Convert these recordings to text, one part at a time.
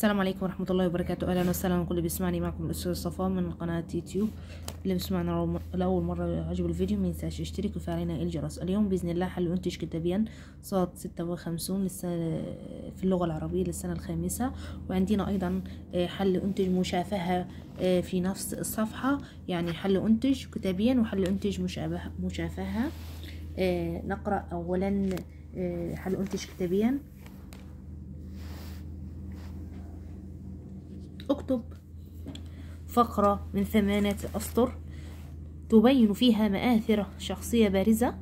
السلام عليكم ورحمة الله وبركاته أهلا وسهلا بكل بيسمعني معكم الأستاذ صفاء من قناة يوتيوب اللي بيسمعنا لأول مرة عجب الفيديو ينساش يشترك وفعلنا الجرس اليوم بإذن الله حل أنتج كتابيا صاد ستة وخمسون في اللغة العربية للسنة الخامسة وعندنا أيضا آه، حل أنتج مشافهة آه، في نفس الصفحة يعني حل أنتج كتابيا وحل أنتج مشافهة آه، نقرأ أولا حل أنتج كتابيا اكتب فقرة من ثمانية أسطر تبين فيها مآثر شخصية بارزة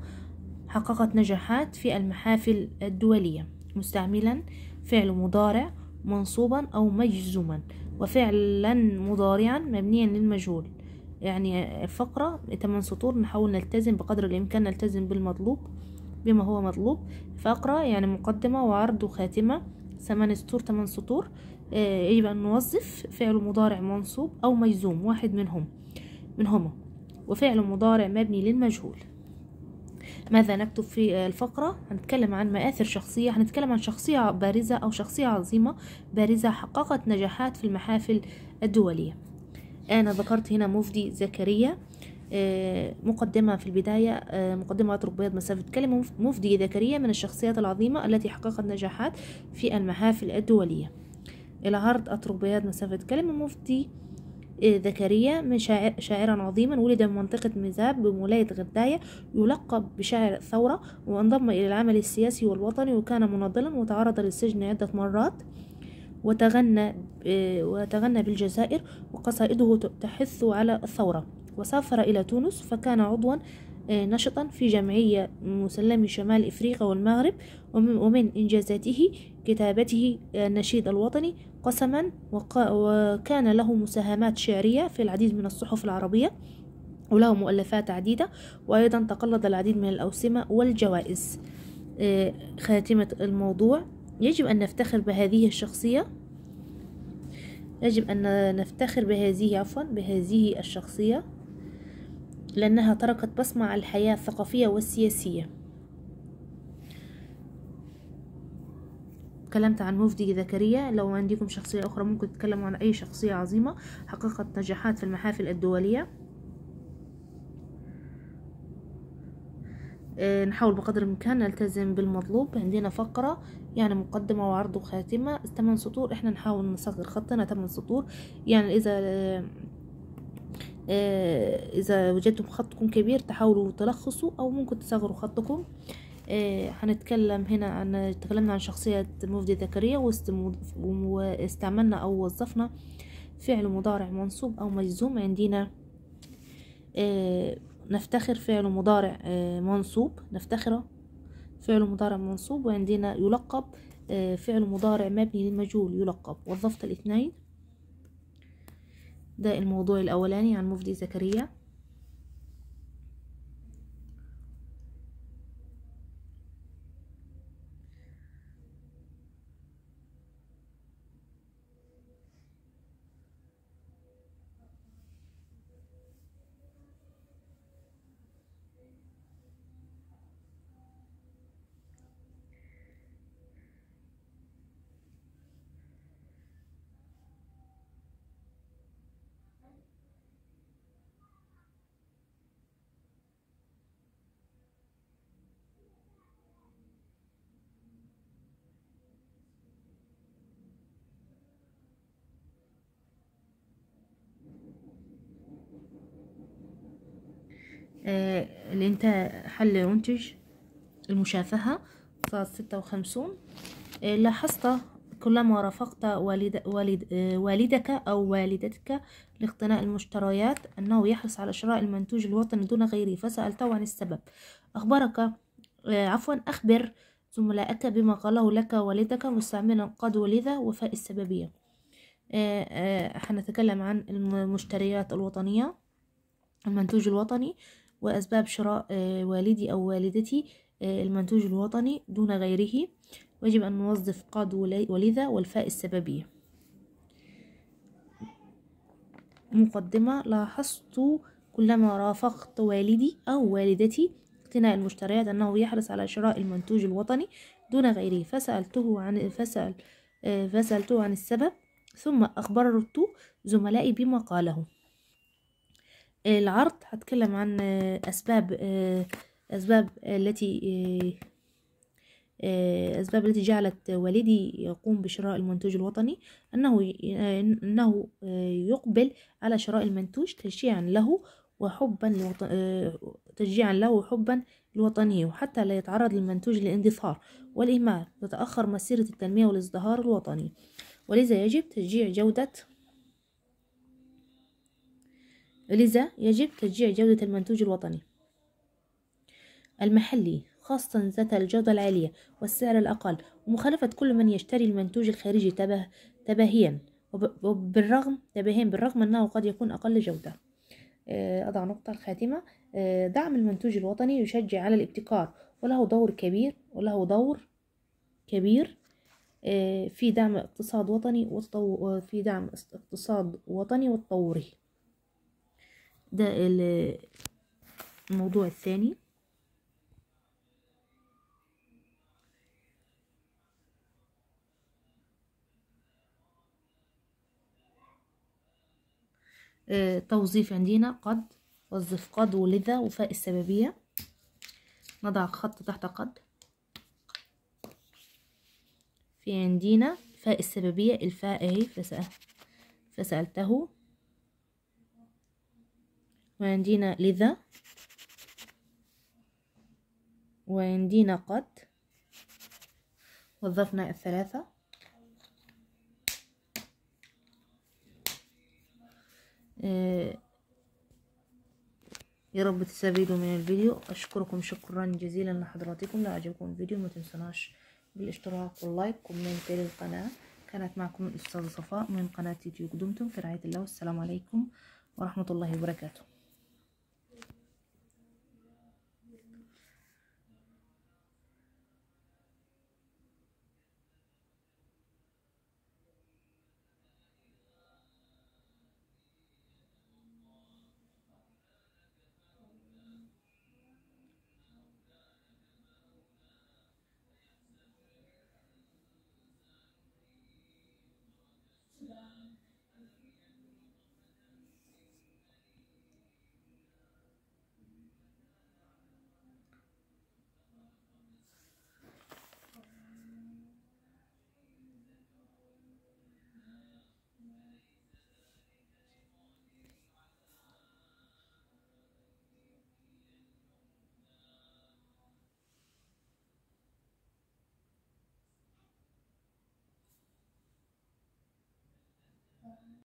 حققت نجاحات في المحافل الدولية مستعملا فعل مضارع منصوبا أو مجزوما وفعلا مضارعا مبنيا للمجهول يعني الفقرة تمن سطور نحاول نلتزم بقدر الإمكان نلتزم بالمطلوب بما هو مطلوب فقرة يعني مقدمة وعرض وخاتمة ثمان سطور تمن سطور آه، يبقى نوظف فعل مضارع منصوب أو مجزوم واحد منهم منهما وفعل مضارع مبني للمجهول ماذا نكتب في الفقرة هنتكلم عن مآثر شخصية هنتكلم عن شخصية بارزة أو شخصية عظيمة بارزة حققت نجاحات في المحافل الدولية أنا ذكرت هنا مفدي زكريا آه، مقدمة في البداية آه، مقدمة أترك بيض مسافة كلمة مفدي زكريا من الشخصيات العظيمة التي حققت نجاحات في المحافل الدولية العرض أتروبياد مسافة كلمة مفتي زكريا آه، من شاعرا عظيما ولد من منطقة مزاب بولاية غداية يلقب بشاعر الثورة وانضم إلى العمل السياسي والوطني وكان مناضلا وتعرض للسجن عدة مرات وتغنى آه، وتغنى بالجزائر وقصائده تحث على الثورة وسافر إلى تونس فكان عضوا آه، نشطا في جمعية مسلمي شمال إفريقيا والمغرب ومن إنجازاته كتابته آه، النشيد الوطني قسما وكان له مساهمات شعرية في العديد من الصحف العربية وله مؤلفات عديدة وأيضا تقلد العديد من الأوسمة والجوائز آه، خاتمة الموضوع يجب أن نفتخر بهذه الشخصية يجب أن نفتخر بهذه عفوا بهذه الشخصية لأنها تركت بصمة على الحياة الثقافية والسياسية تكلمت عن مفدي زكريا لو عندكم شخصية أخرى ممكن تتكلموا عن أي شخصية عظيمة حققت نجاحات في المحافل الدولية آه، نحاول بقدر الامكان نلتزم بالمطلوب عندنا فقرة يعني مقدمة وعرض وخاتمة ثمان سطور احنا نحاول نصغر خطنا ثمان سطور يعني اذا آه، آه، اذا وجدتم خطكم كبير تحاولوا تلخصوا او ممكن تصغروا خطكم هنتكلم آه، هنا عن تكلمنا عن شخصية مفدي زكريا واستعملنا أو وظفنا فعل مضارع منصوب أو مجزوم عندنا آه، نفتخر فعل مضارع منصوب نفتخر فعل مضارع منصوب وعندنا يلقب فعل مضارع مبني للمجهول يلقب وظفت الاثنين ده الموضوع الأولاني عن مفدي زكريا آه، اللي انت حل منتج المشافهة صار ستة وخمسون آه، لاحظت كلما رافقت والد والد آه، والدك أو والدتك لاقتناء المشتريات أنه يحرص على شراء المنتوج الوطني دون غيره فسألته عن السبب أخبرك عفوا أخبر زملائك بما قاله لك والدك مستعملا قد ولد وفاء السببية حنتكلم عن المشتريات الوطنية المنتوج الوطني وأسباب شراء آه، والدي أو والدتي آه، المنتوج الوطني دون غيره ويجب أن نوظف قاد ولذا والفاء السببية مقدمة لاحظت كلما رافقت والدي أو والدتي اقتناء المشتريات أنه يحرص على شراء المنتوج الوطني دون غيره فسألته عن فسأل آه، فسألته عن السبب ثم أخبرت زملائي بما قاله العرض هتكلم عن آه، أسباب آه، أسباب آه، التي أسباب التي جعلت والدي يقوم بشراء المنتوج الوطني أنه أنه يقبل على شراء المنتوج تشجيعا له وحبا لوطن... تشجيعا له وحبا الوطني وحتى لا يتعرض المنتوج للاندثار والإهمال وتأخر مسيرة التنمية والازدهار الوطني ولذا يجب تشجيع جودة لذا يجب تشجيع جودة المنتوج الوطني المحلي خاصة ذات الجودة العالية والسعر الأقل ومخالفة كل من يشتري المنتوج الخارجي تباه تباهيا وبالرغم تباهيا بالرغم أنه قد يكون أقل جودة آه، أضع نقطة الخاتمة آه، دعم المنتوج الوطني يشجع على الابتكار وله دور كبير وله دور كبير آه، في دعم اقتصاد وطني وتطو... في دعم اقتصاد وطني وتطوره ده الموضوع الثاني آه، توظيف عندنا قد وظف قد ولذا وفاء السببية نضع خط تحت قد في عندنا فاء السببية الفاء اهي فسألته وعندينا لذا وعندينا قد وظفنا الثلاثة آه، يا رب تستفيدوا من الفيديو أشكركم شكرا جزيلا لحضراتكم لو عجبكم الفيديو ما تنسوناش بالاشتراك واللايك ومنتج القناة كانت معكم الأستاذة صفاء من قناة يوتيوب دمتم في رعاية الله والسلام عليكم ورحمة الله وبركاته